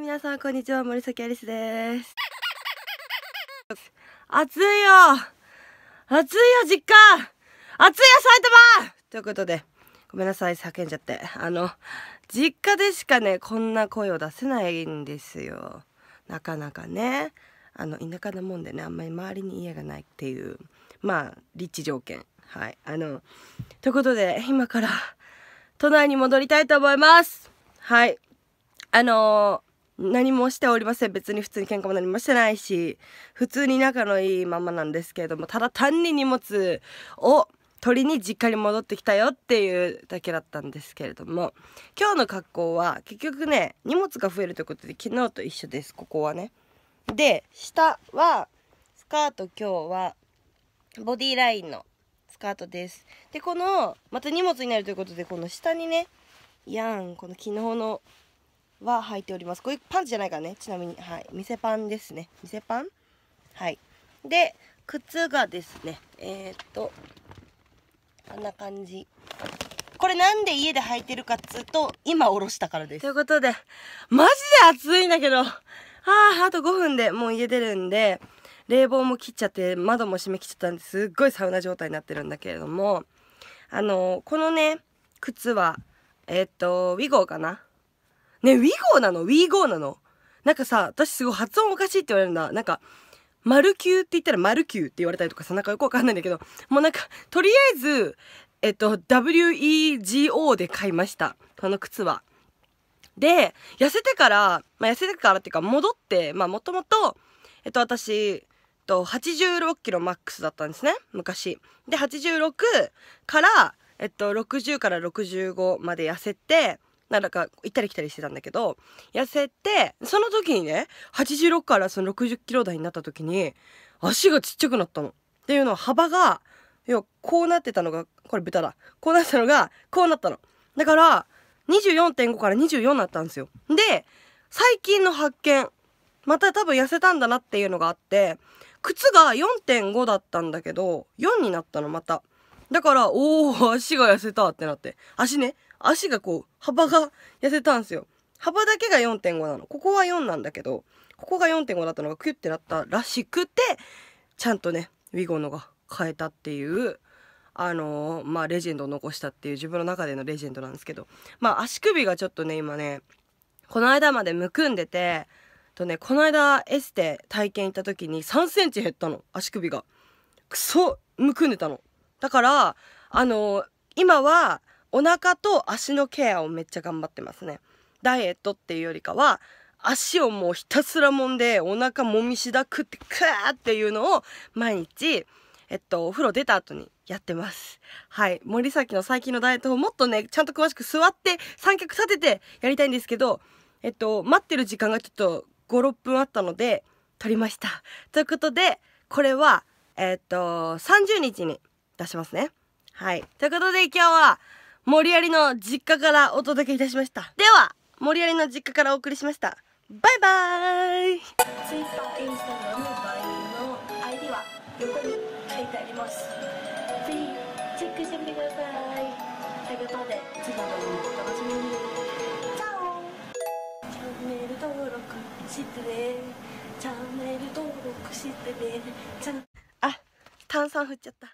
皆さんこんにちは森崎アリスです暑いよ暑いよ実家暑いよ埼玉ということでごめんなさい叫んじゃってあの実家でしかねこんな声を出せないんですよなかなかねあの田舎なもんでねあんまり周りに家がないっていうまあ立地条件はいあのということで今から都内に戻りたいと思いますはいあのー、何もしておりません別に普通に喧嘩も何もしてないし普通に仲のいいままなんですけれどもただ単に荷物を取りに実家に戻ってきたよっていうだけだったんですけれども今日の格好は結局ね荷物が増えるということで昨日と一緒ですここはねで下はスカート今日はボディラインのスカートですでこのまた荷物になるということでこの下にねやんこの昨日のは履いておりますこういうパンツじゃないからねちなみにはい店パンですね店パンはいで靴がですねえー、っとこんな感じこれなんで家で履いてるかっつうと今おろしたからですということでマジで暑いんだけどあああと5分でもう家出るんで冷房も切っちゃって窓も閉め切っちゃったんですっごいサウナ状態になってるんだけれどもあのこのね靴はえー、っとウィゴーかなね、ウィゴーなのウィーゴーなのなんかさ、私すごい発音おかしいって言われるんだ。なんか、丸ーって言ったら丸ーって言われたりとかさ、なんかよくわかんないんだけど、もうなんか、とりあえず、えっと、WEGO で買いました。この靴は。で、痩せてから、まあ、痩せてからっていうか、戻って、まあ、もともと、えっと、私、と、86キロマックスだったんですね、昔。で、86から、えっと、60から65まで痩せて、なんだか行ったり来たりしてたんだけど痩せてその時にね86からその60キロ台になった時に足がちっちゃくなったの。っていうのは幅が要はこうなってたのがこれ豚だこうなったのがこうなったの。だから24.5から24になったんですよ。で最近の発見また多分痩せたんだなっていうのがあって靴が4.5だったんだけど4になったのまた。だから、おー、足が痩せたってなって。足ね、足がこう、幅が痩せたんですよ。幅だけが4.5なの。ここは4なんだけど、ここが4.5だったのがキュッてなったらしくて、ちゃんとね、ウィゴンのが変えたっていう、あのー、まあ、レジェンドを残したっていう自分の中でのレジェンドなんですけど、まあ、足首がちょっとね、今ね、この間までむくんでて、とね、この間エステ体験行った時に3センチ減ったの、足首が。くそ、むくんでたの。だからあの今はお腹と足のケアをめっちゃ頑張ってますねダイエットっていうよりかは足をもうひたすら揉んでお腹もみしだくってくーっていうのを毎日えっとお風呂出た後にやってますはい森崎の最近のダイエットをもっとねちゃんと詳しく座って三脚立ててやりたいんですけどえっと待ってる時間がちょっと56分あったので撮りましたということでこれはえっと30日に出しますねはいということで今日は森りの実家からお届けいたしましたでは森りの実家からお送りしましたバイバーイインスタバイの横に書いてありますぜひチェックしてみてくださいと次回お楽しみにチャンネル登録してねチャンネル登録してねあ炭酸振っちゃった